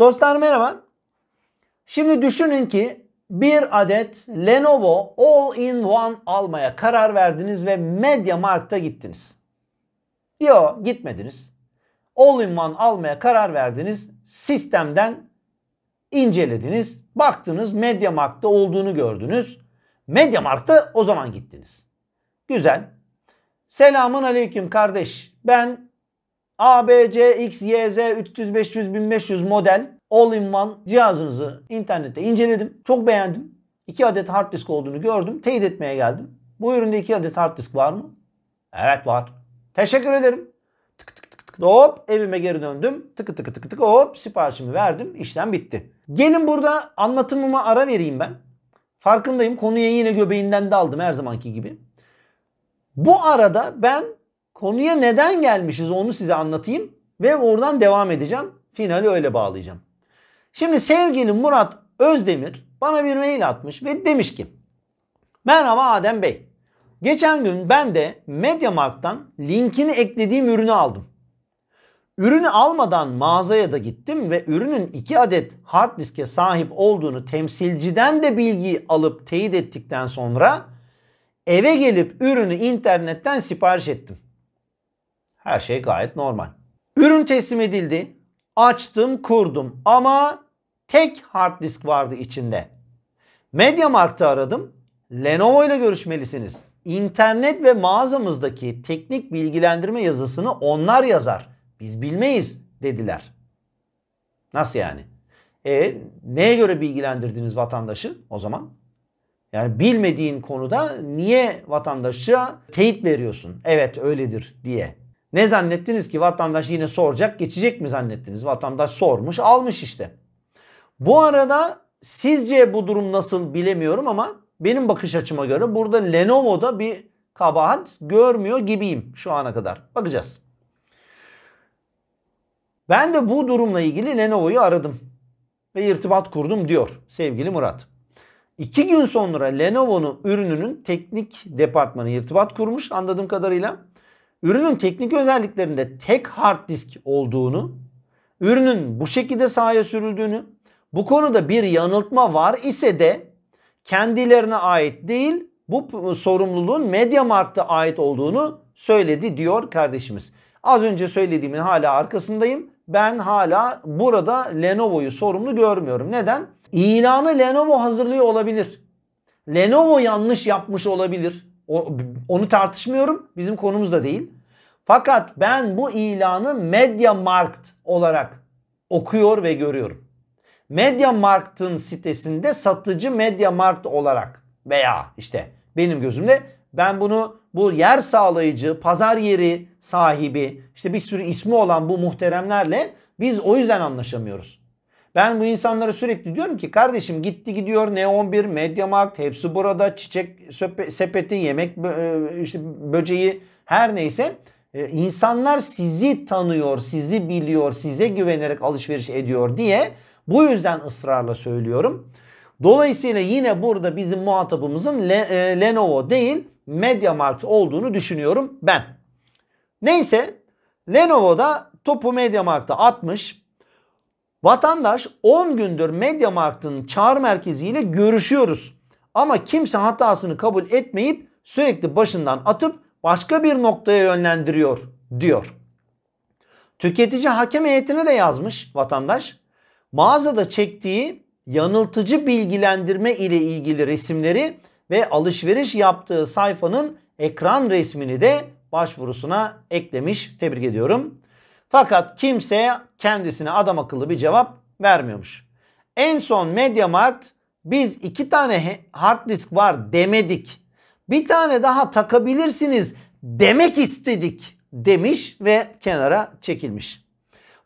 Dostlar merhaba. Şimdi düşünün ki bir adet Lenovo All-in-One almaya karar verdiniz ve MediaMarkt'a gittiniz. Yo gitmediniz. All-in-One almaya karar verdiniz. Sistemden incelediniz. Baktınız MediaMarkt'ta olduğunu gördünüz. MediaMarkt'a o zaman gittiniz. Güzel. Selamun aleyküm kardeş. Ben ABC, Z 300, 500, 1500 model all-in-one cihazınızı internette inceledim. Çok beğendim. 2 adet hard disk olduğunu gördüm. Teyit etmeye geldim. Bu üründe 2 adet hard disk var mı? Evet var. Teşekkür ederim. Tık tık tık tık hop evime geri döndüm. tık tık tık tık hop siparişimi verdim. İşlem bitti. Gelin burada anlatımıma ara vereyim ben. Farkındayım konuya yine göbeğinden de aldım her zamanki gibi. Bu arada ben konuya neden gelmişiz onu size anlatayım ve oradan devam edeceğim. Finali öyle bağlayacağım. Şimdi sevgili Murat Özdemir bana bir mail atmış ve demiş ki Merhaba Adem Bey. Geçen gün ben de Mediamarkt'tan linkini eklediğim ürünü aldım. Ürünü almadan mağazaya da gittim ve ürünün 2 adet hard diske sahip olduğunu temsilciden de bilgi alıp teyit ettikten sonra eve gelip ürünü internetten sipariş ettim. Her şey gayet normal. Ürün teslim edildi. Açtım kurdum ama tek hard disk vardı içinde. MediaMarkt'ta aradım. Lenovo ile görüşmelisiniz. İnternet ve mağazamızdaki teknik bilgilendirme yazısını onlar yazar. Biz bilmeyiz dediler. Nasıl yani? E neye göre bilgilendirdiniz vatandaşı o zaman? Yani bilmediğin konuda niye vatandaşa teyit veriyorsun? Evet öyledir diye. Ne zannettiniz ki vatandaş yine soracak geçecek mi zannettiniz? Vatandaş sormuş almış işte. Bu arada sizce bu durum nasıl bilemiyorum ama benim bakış açıma göre burada Lenovo'da bir kabahat görmüyor gibiyim şu ana kadar. Bakacağız. Ben de bu durumla ilgili Lenovo'yu aradım ve irtibat kurdum diyor sevgili Murat. İki gün sonra Lenovo'nun ürününün teknik departmanı irtibat kurmuş anladığım kadarıyla ürünün teknik özelliklerinde tek hard disk olduğunu, ürünün bu şekilde sahaya sürüldüğünü, bu konuda bir yanıltma var ise de kendilerine ait değil bu sorumluluğun Mediamarkt'a ait olduğunu söyledi diyor kardeşimiz. Az önce söylediğimin hala arkasındayım. Ben hala burada Lenovo'yu sorumlu görmüyorum. Neden? İlanı Lenovo hazırlıyor olabilir. Lenovo yanlış yapmış olabilir. O, onu tartışmıyorum. Bizim konumuz da değil. Fakat ben bu ilanı Media Markt olarak okuyor ve görüyorum. Media Markt'ın sitesinde satıcı Media Markt olarak veya işte benim gözümde ben bunu bu yer sağlayıcı, pazar yeri sahibi, işte bir sürü ismi olan bu muhteremlerle biz o yüzden anlaşamıyoruz. Ben bu insanlara sürekli diyorum ki kardeşim gitti gidiyor Neon1, Mediamarkt hepsi burada çiçek sepeti, yemek e, işte böceği her neyse e, insanlar sizi tanıyor, sizi biliyor, size güvenerek alışveriş ediyor diye bu yüzden ısrarla söylüyorum. Dolayısıyla yine burada bizim muhatabımızın e, Lenovo değil MediaMarkt olduğunu düşünüyorum ben. Neyse Lenovo da topu MediaMarkt'ta atmış. Vatandaş 10 gündür Mediamarkt'ın çağrı merkeziyle görüşüyoruz. Ama kimse hatasını kabul etmeyip sürekli başından atıp başka bir noktaya yönlendiriyor diyor. Tüketici hakem heyetine de yazmış vatandaş. Mağazada çektiği yanıltıcı bilgilendirme ile ilgili resimleri ve alışveriş yaptığı sayfanın ekran resmini de başvurusuna eklemiş. Tebrik ediyorum. Fakat kimse kendisine adam akıllı bir cevap vermiyormuş. En son MediaMarkt biz iki tane hard disk var demedik. Bir tane daha takabilirsiniz demek istedik demiş ve kenara çekilmiş.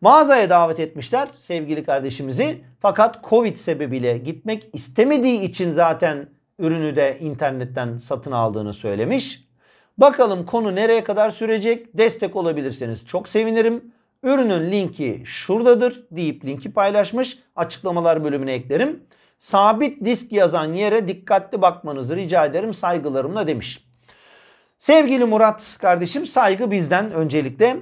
Mağazaya davet etmişler sevgili kardeşimizi. Fakat Covid sebebiyle gitmek istemediği için zaten ürünü de internetten satın aldığını söylemiş. Bakalım konu nereye kadar sürecek? Destek olabilirseniz çok sevinirim. Ürünün linki şuradadır deyip linki paylaşmış. Açıklamalar bölümüne eklerim. Sabit disk yazan yere dikkatli bakmanızı rica ederim saygılarımla demiş. Sevgili Murat kardeşim saygı bizden öncelikle.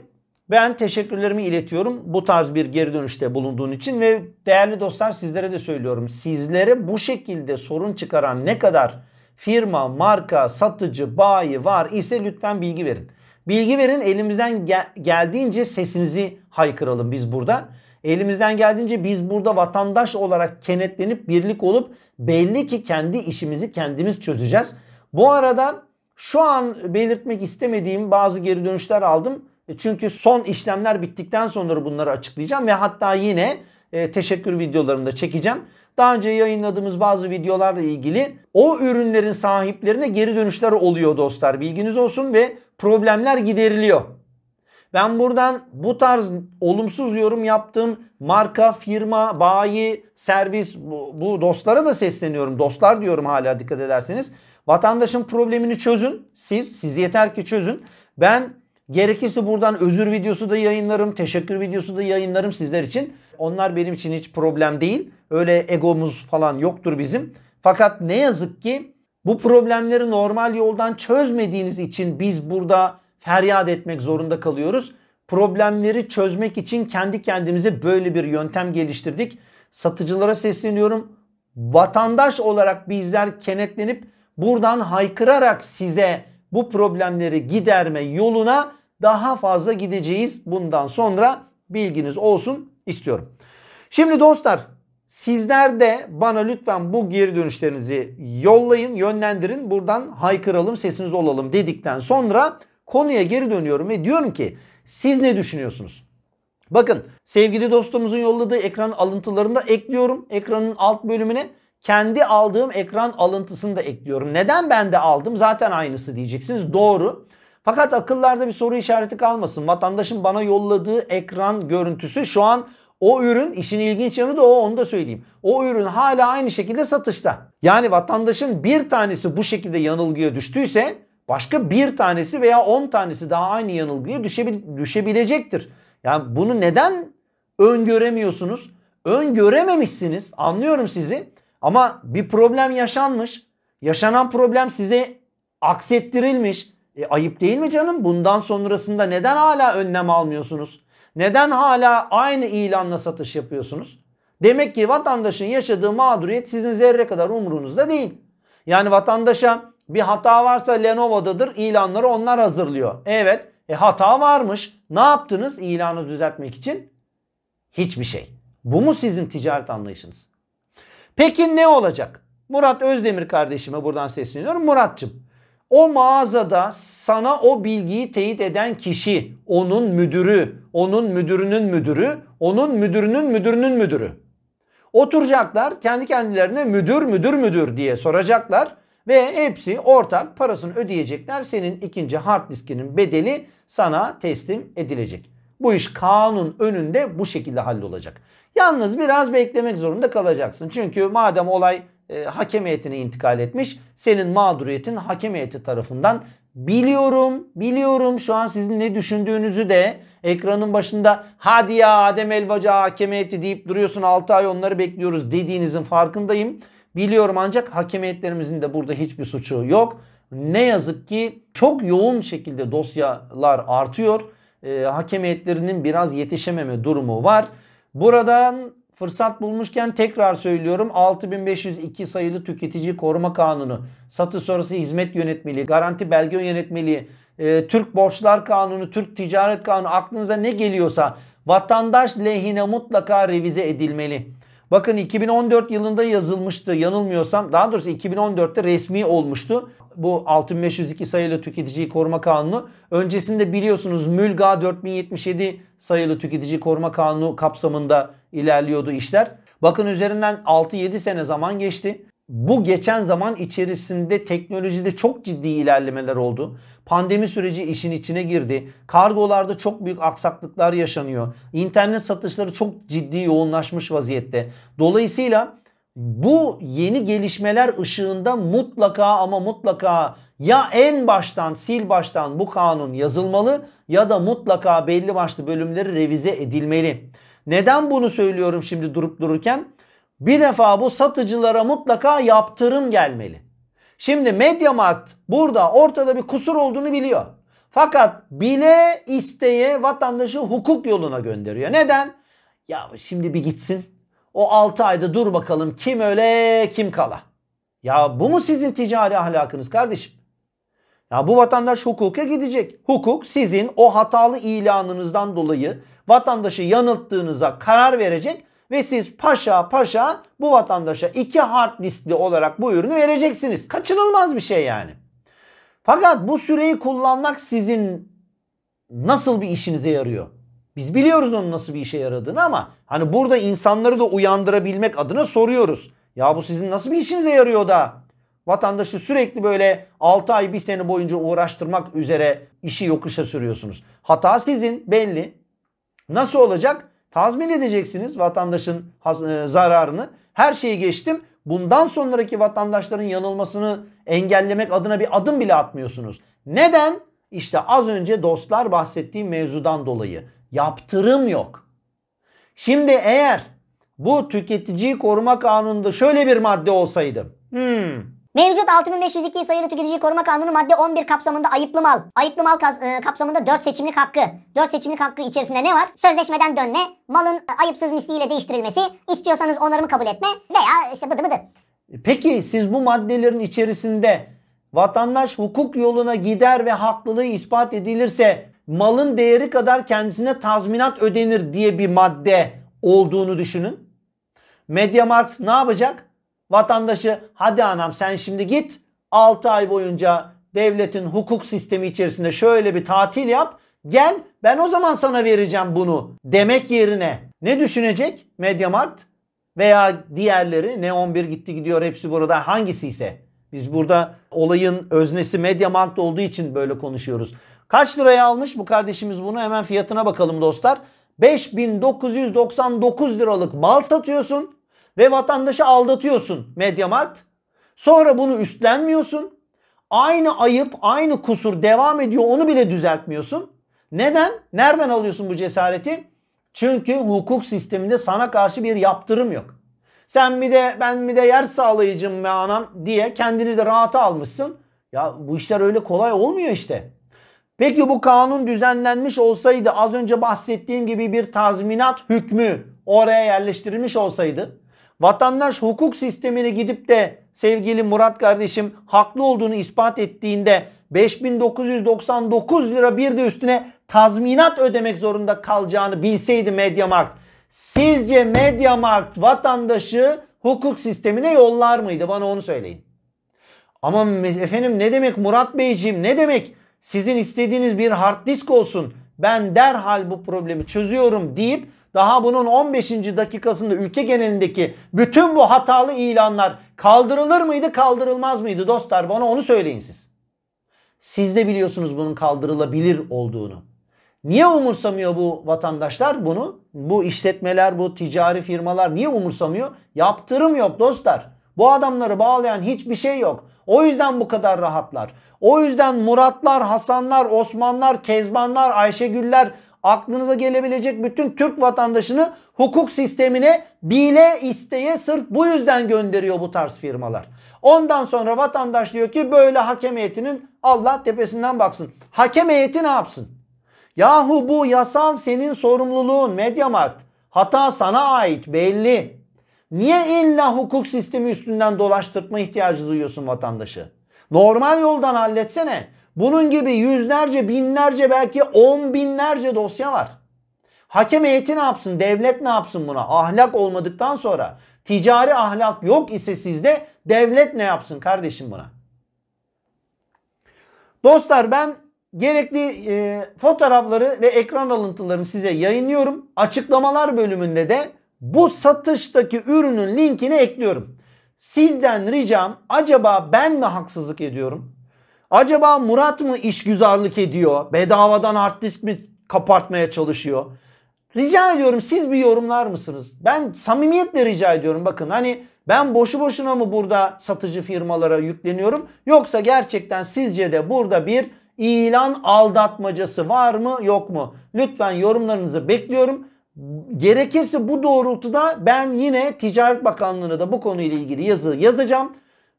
Ben teşekkürlerimi iletiyorum bu tarz bir geri dönüşte bulunduğun için ve değerli dostlar sizlere de söylüyorum. Sizlere bu şekilde sorun çıkaran ne kadar firma, marka, satıcı, bayi var ise lütfen bilgi verin. Bilgi verin elimizden gel geldiğince sesinizi haykıralım biz burada. Elimizden geldiğince biz burada vatandaş olarak kenetlenip birlik olup belli ki kendi işimizi kendimiz çözeceğiz. Bu arada şu an belirtmek istemediğim bazı geri dönüşler aldım. E, çünkü son işlemler bittikten sonra bunları açıklayacağım ve hatta yine e, teşekkür videolarını da çekeceğim. Daha önce yayınladığımız bazı videolarla ilgili o ürünlerin sahiplerine geri dönüşler oluyor dostlar. Bilginiz olsun ve problemler gideriliyor. Ben buradan bu tarz olumsuz yorum yaptığım marka, firma, bayi, servis bu, bu dostlara da sesleniyorum. Dostlar diyorum hala dikkat ederseniz. Vatandaşın problemini çözün. Siz, siz yeter ki çözün. Ben gerekirse buradan özür videosu da yayınlarım, teşekkür videosu da yayınlarım sizler için. Onlar benim için hiç problem değil. Öyle egomuz falan yoktur bizim. Fakat ne yazık ki bu problemleri normal yoldan çözmediğiniz için biz burada feryat etmek zorunda kalıyoruz. Problemleri çözmek için kendi kendimize böyle bir yöntem geliştirdik. Satıcılara sesleniyorum. Vatandaş olarak bizler kenetlenip buradan haykırarak size bu problemleri giderme yoluna daha fazla gideceğiz. Bundan sonra bilginiz olsun istiyorum. Şimdi dostlar Sizler de bana lütfen bu geri dönüşlerinizi yollayın, yönlendirin. Buradan haykıralım, sesiniz olalım dedikten sonra konuya geri dönüyorum ve diyorum ki siz ne düşünüyorsunuz? Bakın sevgili dostumuzun yolladığı ekran alıntılarını da ekliyorum. Ekranın alt bölümüne kendi aldığım ekran alıntısını da ekliyorum. Neden ben de aldım? Zaten aynısı diyeceksiniz. Doğru. Fakat akıllarda bir soru işareti kalmasın. Vatandaşın bana yolladığı ekran görüntüsü şu an o ürün işin ilginç yanı da o onu da söyleyeyim. O ürün hala aynı şekilde satışta. Yani vatandaşın bir tanesi bu şekilde yanılgıya düştüyse başka bir tanesi veya on tanesi daha aynı yanılgıya düşebil düşebilecektir. Yani bunu neden öngöremiyorsunuz? Öngörememişsiniz. Anlıyorum sizi. Ama bir problem yaşanmış. Yaşanan problem size aksettirilmiş. E, ayıp değil mi canım? Bundan sonrasında neden hala önlem almıyorsunuz? Neden hala aynı ilanla satış yapıyorsunuz? Demek ki vatandaşın yaşadığı mağduriyet sizin zerre kadar umurunuzda değil. Yani vatandaşa bir hata varsa Lenovo'dadır ilanları onlar hazırlıyor. Evet e, hata varmış. Ne yaptınız ilanı düzeltmek için? Hiçbir şey. Bu mu sizin ticaret anlayışınız? Peki ne olacak? Murat Özdemir kardeşime buradan sesleniyorum. Murat'cığım o mağazada sana o bilgiyi teyit eden kişi, onun müdürü, onun müdürünün müdürü, onun müdürünün müdürünün müdürü. Oturacaklar kendi kendilerine müdür müdür müdür diye soracaklar ve hepsi ortak parasını ödeyecekler. Senin ikinci hard diskinin bedeli sana teslim edilecek. Bu iş kanun önünde bu şekilde hallolacak. Yalnız biraz beklemek zorunda kalacaksın. Çünkü madem olay e, hakem heyetine intikal etmiş. Senin mağduriyetin hakem heyeti tarafından biliyorum, biliyorum şu an sizin ne düşündüğünüzü de ekranın başında hadi ya Adem Elbacı hakem heyeti deyip duruyorsun 6 ay onları bekliyoruz dediğinizin farkındayım. Biliyorum ancak hakem heyetlerimizin de burada hiçbir suçu yok. Ne yazık ki çok yoğun şekilde dosyalar artıyor. E, hakem heyetlerinin biraz yetişememe durumu var. Buradan Fırsat bulmuşken tekrar söylüyorum 6502 sayılı tüketici koruma kanunu, satış sonrası hizmet yönetmeliği, garanti belge yönetmeliği, e, Türk borçlar kanunu, Türk ticaret kanunu aklınıza ne geliyorsa vatandaş lehine mutlaka revize edilmeli. Bakın 2014 yılında yazılmıştı yanılmıyorsam daha doğrusu 2014'te resmi olmuştu bu 6502 sayılı tüketiciyi koruma kanunu. Öncesinde biliyorsunuz Mülga 4077 sayılı tüketici koruma kanunu kapsamında ilerliyordu işler. Bakın üzerinden 6-7 sene zaman geçti. Bu geçen zaman içerisinde teknolojide çok ciddi ilerlemeler oldu. Pandemi süreci işin içine girdi. Kargolarda çok büyük aksaklıklar yaşanıyor. İnternet satışları çok ciddi yoğunlaşmış vaziyette. Dolayısıyla bu yeni gelişmeler ışığında mutlaka ama mutlaka ya en baştan sil baştan bu kanun yazılmalı ya da mutlaka belli başlı bölümleri revize edilmeli. Neden bunu söylüyorum şimdi durup dururken? Bir defa bu satıcılara mutlaka yaptırım gelmeli. Şimdi Mediamarkt burada ortada bir kusur olduğunu biliyor. Fakat bile isteye vatandaşı hukuk yoluna gönderiyor. Neden? Ya şimdi bir gitsin o 6 ayda dur bakalım kim öle kim kala. Ya bu mu sizin ticari ahlakınız kardeşim? Ya bu vatandaş hukuka gidecek. Hukuk sizin o hatalı ilanınızdan dolayı vatandaşı yanılttığınıza karar verecek ve siz paşa paşa bu vatandaşa iki hard listli olarak bu ürünü vereceksiniz. Kaçınılmaz bir şey yani. Fakat bu süreyi kullanmak sizin nasıl bir işinize yarıyor? Biz biliyoruz onun nasıl bir işe yaradığını ama hani burada insanları da uyandırabilmek adına soruyoruz. Ya bu sizin nasıl bir işinize yarıyor da vatandaşı sürekli böyle 6 ay 1 sene boyunca uğraştırmak üzere işi yokuşa sürüyorsunuz. Hata sizin belli. Nasıl olacak? Tazmin edeceksiniz vatandaşın e, zararını. Her şeyi geçtim. Bundan sonraki vatandaşların yanılmasını engellemek adına bir adım bile atmıyorsunuz. Neden? İşte az önce dostlar bahsettiğim mevzudan dolayı. Yaptırım yok. Şimdi eğer bu tüketiciyi koruma kanununda şöyle bir madde olsaydı. Hmm, Mevcut 6502 sayılı tüketici koruma kanunu madde 11 kapsamında ayıplı mal. Ayıplı mal e, kapsamında 4 seçimlik hakkı. 4 seçimlik hakkı içerisinde ne var? Sözleşmeden dönme, malın e, ayıpsız misliyle değiştirilmesi, istiyorsanız onarımı kabul etme veya işte bıdı bıdı. E peki siz bu maddelerin içerisinde vatandaş hukuk yoluna gider ve haklılığı ispat edilirse malın değeri kadar kendisine tazminat ödenir diye bir madde olduğunu düşünün. Mediamarkt ne yapacak? Vatandaşı hadi anam sen şimdi git 6 ay boyunca devletin hukuk sistemi içerisinde şöyle bir tatil yap. Gel ben o zaman sana vereceğim bunu demek yerine ne düşünecek Mediamarkt veya diğerleri Ne11 gitti gidiyor hepsi burada hangisi ise biz burada olayın öznesi Mediamarkt olduğu için böyle konuşuyoruz. Kaç liraya almış bu kardeşimiz bunu? Hemen fiyatına bakalım dostlar. 5999 liralık mal satıyorsun ve vatandaşı aldatıyorsun Mediamarkt. Sonra bunu üstlenmiyorsun. Aynı ayıp, aynı kusur devam ediyor onu bile düzeltmiyorsun. Neden? Nereden alıyorsun bu cesareti? Çünkü hukuk sisteminde sana karşı bir yaptırım yok. Sen bir de ben bir de yer sağlayıcım ve anam diye kendini de rahata almışsın. Ya bu işler öyle kolay olmuyor işte. Peki bu kanun düzenlenmiş olsaydı az önce bahsettiğim gibi bir tazminat hükmü oraya yerleştirilmiş olsaydı vatandaş hukuk sistemine gidip de sevgili Murat kardeşim haklı olduğunu ispat ettiğinde 5999 lira bir de üstüne tazminat ödemek zorunda kalacağını bilseydi Mediamarkt Sizce Mediamarkt vatandaşı hukuk sistemine yollar mıydı? Bana onu söyleyin. Ama efendim ne demek Murat Beyciğim ne demek sizin istediğiniz bir hard disk olsun. Ben derhal bu problemi çözüyorum deyip daha bunun 15. dakikasında ülke genelindeki bütün bu hatalı ilanlar kaldırılır mıydı kaldırılmaz mıydı dostlar bana onu söyleyin siz. Siz de biliyorsunuz bunun kaldırılabilir olduğunu. Niye umursamıyor bu vatandaşlar bunu? Bu işletmeler, bu ticari firmalar niye umursamıyor? Yaptırım yok dostlar. Bu adamları bağlayan hiçbir şey yok. O yüzden bu kadar rahatlar. O yüzden Muratlar, Hasanlar, Osmanlar, Kezbanlar, Ayşegüller aklınıza gelebilecek bütün Türk vatandaşını hukuk sistemine bile isteye sırf bu yüzden gönderiyor bu tarz firmalar. Ondan sonra vatandaş diyor ki böyle hakem heyetinin Allah tepesinden baksın. Hakem heyeti ne yapsın? Yahu bu yasan senin sorumluluğun Mediamarkt. Hata sana ait belli. Niye illa hukuk sistemi üstünden dolaştırma ihtiyacı duyuyorsun vatandaşı? Normal yoldan halletsene. Bunun gibi yüzlerce, binlerce belki on binlerce dosya var. Hakem heyeti ne yapsın? Devlet ne yapsın buna? Ahlak olmadıktan sonra ticari ahlak yok ise sizde devlet ne yapsın kardeşim buna? Dostlar ben gerekli e, fotoğrafları ve ekran alıntılarını size yayınlıyorum. Açıklamalar bölümünde de bu satıştaki ürünün linkini ekliyorum. Sizden ricam acaba ben mi haksızlık ediyorum? Acaba Murat mı işgüzarlık ediyor? Bedavadan hard disk mi kapartmaya çalışıyor? Rica ediyorum siz bir yorumlar mısınız? Ben samimiyetle rica ediyorum bakın hani ben boşu boşuna mı burada satıcı firmalara yükleniyorum? Yoksa gerçekten sizce de burada bir ilan aldatmacası var mı yok mu? Lütfen yorumlarınızı bekliyorum. Gerekirse bu doğrultuda ben yine Ticaret Bakanlığı'na da bu konuyla ilgili yazı yazacağım.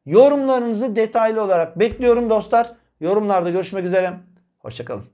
Yorumlarınızı detaylı olarak bekliyorum dostlar. Yorumlarda görüşmek üzere. Hoşçakalın.